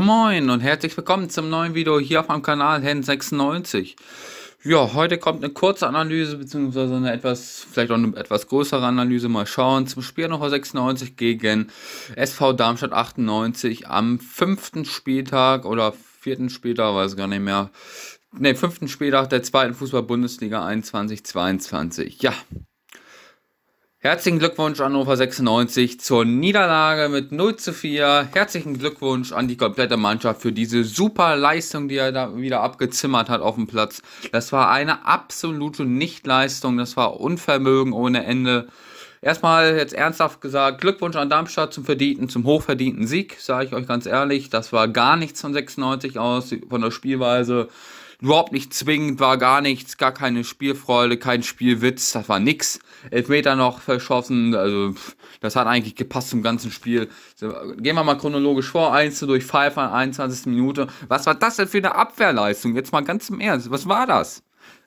Moin Moin und herzlich willkommen zum neuen Video hier auf meinem Kanal Hen96. Ja, heute kommt eine kurze Analyse, beziehungsweise eine etwas, vielleicht auch eine etwas größere Analyse, mal schauen, zum Spiel noch 96 gegen SV Darmstadt 98 am fünften Spieltag oder vierten Spieltag, weiß gar nicht mehr, ne, fünften Spieltag der zweiten Fußball-Bundesliga 21-22. Ja, Herzlichen Glückwunsch an Hannover 96 zur Niederlage mit 0 zu 4. Herzlichen Glückwunsch an die komplette Mannschaft für diese super Leistung, die er da wieder abgezimmert hat auf dem Platz. Das war eine absolute Nichtleistung. Das war Unvermögen ohne Ende. Erstmal jetzt ernsthaft gesagt, Glückwunsch an Darmstadt zum verdienten, zum hochverdienten Sieg, sage ich euch ganz ehrlich. Das war gar nichts von 96 aus, von der Spielweise überhaupt nicht zwingend, war gar nichts, gar keine Spielfreude, kein Spielwitz, das war nix. Elfmeter noch verschossen, also das hat eigentlich gepasst zum ganzen Spiel. So, gehen wir mal chronologisch vor, 1 durch Pfeiffer, 21. Minute. Was war das denn für eine Abwehrleistung? Jetzt mal ganz im Ernst, was war das?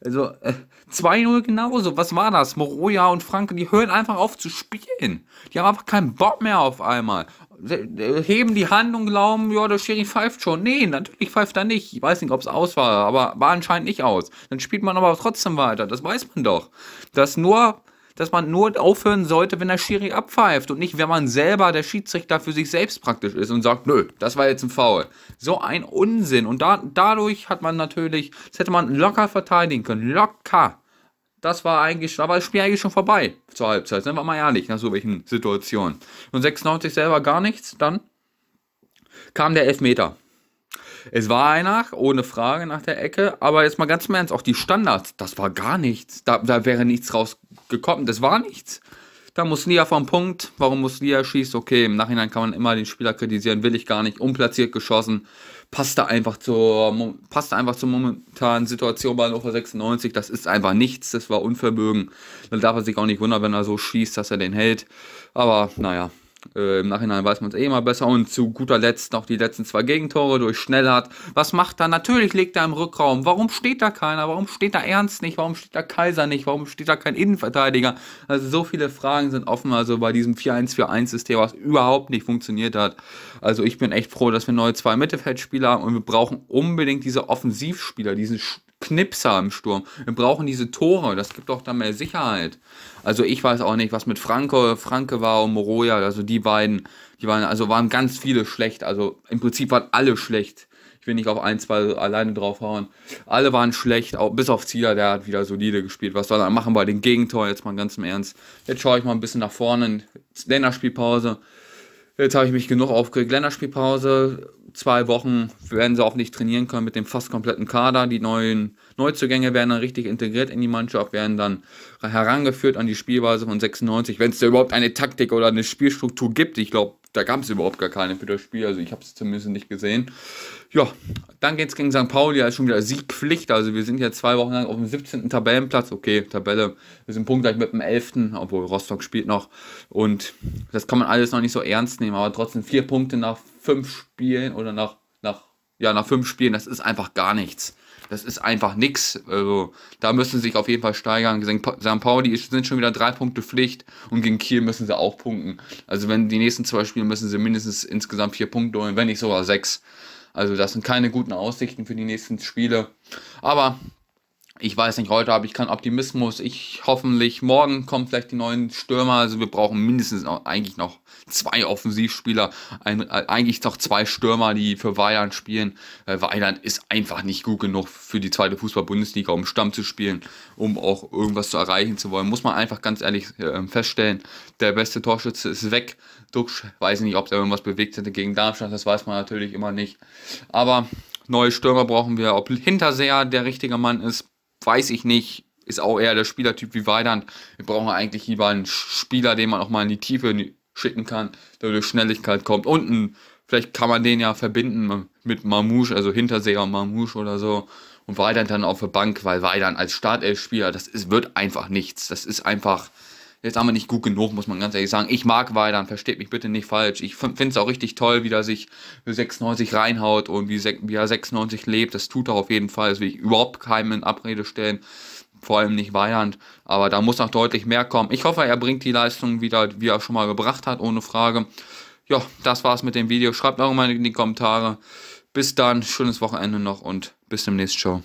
Also äh, 2-0 genauso, was war das? Moroja und Franke, die hören einfach auf zu spielen. Die haben einfach keinen Bock mehr auf einmal. Äh, heben die Hand und glauben, ja, der Schiri pfeift schon. Nee, natürlich pfeift er nicht. Ich weiß nicht, ob es aus war, aber war anscheinend nicht aus. Dann spielt man aber trotzdem weiter. Das weiß man doch. Dass nur, dass man nur aufhören sollte, wenn der Schiri abpfeift und nicht, wenn man selber der Schiedsrichter für sich selbst praktisch ist und sagt, nö, das war jetzt ein Foul. So ein Unsinn. Und da, dadurch hat man natürlich, das hätte man locker verteidigen können. Locker das war eigentlich, da war das Spiel eigentlich schon vorbei zur Halbzeit. sind wir mal ehrlich, nach so welchen Situationen. Und 96 selber gar nichts, dann kam der Elfmeter. Es war einer, ohne Frage, nach der Ecke, aber jetzt mal ganz im Ernst, auch die Standards, das war gar nichts. Da, da wäre nichts rausgekommen, das war nichts. Da muss Lia vom Punkt. Warum muss Lia schießen, Okay, im Nachhinein kann man immer den Spieler kritisieren. Will ich gar nicht. Unplatziert geschossen passte einfach zur, passte einfach zur momentanen Situation bei Hannover 96. Das ist einfach nichts, das war Unvermögen. Dann darf er sich auch nicht wundern, wenn er so schießt, dass er den hält. Aber naja, äh, Im Nachhinein weiß man es eh immer besser. Und zu guter Letzt noch die letzten zwei Gegentore durch Schnellhardt. Was macht er? Natürlich liegt er im Rückraum. Warum steht da keiner? Warum steht da Ernst nicht? Warum steht da Kaiser nicht? Warum steht da kein Innenverteidiger? Also so viele Fragen sind offen. Also bei diesem 4-1-4-1-System, was überhaupt nicht funktioniert hat. Also ich bin echt froh, dass wir neue zwei Mittelfeldspieler haben und wir brauchen unbedingt diese Offensivspieler, diesen Knipser im Sturm. Wir brauchen diese Tore, das gibt doch da mehr Sicherheit. Also ich weiß auch nicht, was mit Franke, Franke war und Moroja, also die beiden, die waren, also waren ganz viele schlecht. Also im Prinzip waren alle schlecht. Ich will nicht auf ein, zwei alleine draufhauen. Alle waren schlecht, auch, bis auf Zieler, der hat wieder solide gespielt. Was soll er machen bei den Gegentor, jetzt mal ganz im Ernst. Jetzt schaue ich mal ein bisschen nach vorne, Länderspielpause. Jetzt habe ich mich genug aufgeregt. Länderspielpause, zwei Wochen werden sie auch nicht trainieren können mit dem fast kompletten Kader. Die neuen Neuzugänge werden dann richtig integriert in die Mannschaft, werden dann herangeführt an die Spielweise von 96, wenn es da überhaupt eine Taktik oder eine Spielstruktur gibt. Ich glaube, da gab es überhaupt gar keine für das Spiel. Also ich habe es zumindest nicht gesehen. Ja, dann geht es gegen St. Pauli, da ist schon wieder Siegpflicht. Also wir sind ja zwei Wochen lang auf dem 17. Tabellenplatz. Okay, Tabelle, wir sind punktgleich mit dem 11., obwohl Rostock spielt noch. Und das kann man alles noch nicht so ernst nehmen, aber trotzdem vier Punkte nach fünf Spielen oder nach, nach, ja, nach fünf Spielen, das ist einfach gar nichts. Das ist einfach nichts. Also, da müssen sie sich auf jeden Fall steigern. St. Pauli sind schon wieder drei Punkte Pflicht und gegen Kiel müssen sie auch punkten. Also, wenn die nächsten zwei Spiele müssen sie mindestens insgesamt vier Punkte holen, wenn nicht sogar sechs. Also, das sind keine guten Aussichten für die nächsten Spiele. Aber ich weiß nicht, heute habe ich keinen Optimismus. Ich hoffentlich, morgen kommen vielleicht die neuen Stürmer. Also wir brauchen mindestens noch, eigentlich noch zwei Offensivspieler, ein, äh, eigentlich noch zwei Stürmer, die für Weiland spielen. Äh, Weiland ist einfach nicht gut genug für die zweite Fußball-Bundesliga, um Stamm zu spielen, um auch irgendwas zu erreichen zu wollen. Muss man einfach ganz ehrlich äh, feststellen, der beste Torschütze ist weg. Duxch, weiß nicht, ob da irgendwas bewegt hätte gegen Darmstadt, das weiß man natürlich immer nicht. Aber neue Stürmer brauchen wir, ob Hinterseher der richtige Mann ist weiß ich nicht, ist auch eher der Spielertyp wie Weidand. Wir brauchen eigentlich lieber einen Spieler, den man auch mal in die Tiefe schicken kann, der durch Schnelligkeit kommt. Und ein, vielleicht kann man den ja verbinden mit Mamouche, also Hinterseher Mamouche oder so. Und Weidand dann auf der Bank, weil Weidand als Startelf-Spieler, das ist, wird einfach nichts. Das ist einfach, ist aber nicht gut genug, muss man ganz ehrlich sagen. Ich mag Weidern, versteht mich bitte nicht falsch. Ich finde es auch richtig toll, wie er sich 96 reinhaut und wie, wie er 96 lebt. Das tut er auf jeden Fall. Das will ich überhaupt keinem in Abrede stellen vor allem nicht Weihand. Aber da muss noch deutlich mehr kommen. Ich hoffe, er bringt die Leistung wieder, wie er schon mal gebracht hat, ohne Frage. Ja, das war's mit dem Video. Schreibt auch mal in die Kommentare. Bis dann, schönes Wochenende noch und bis demnächst. Ciao.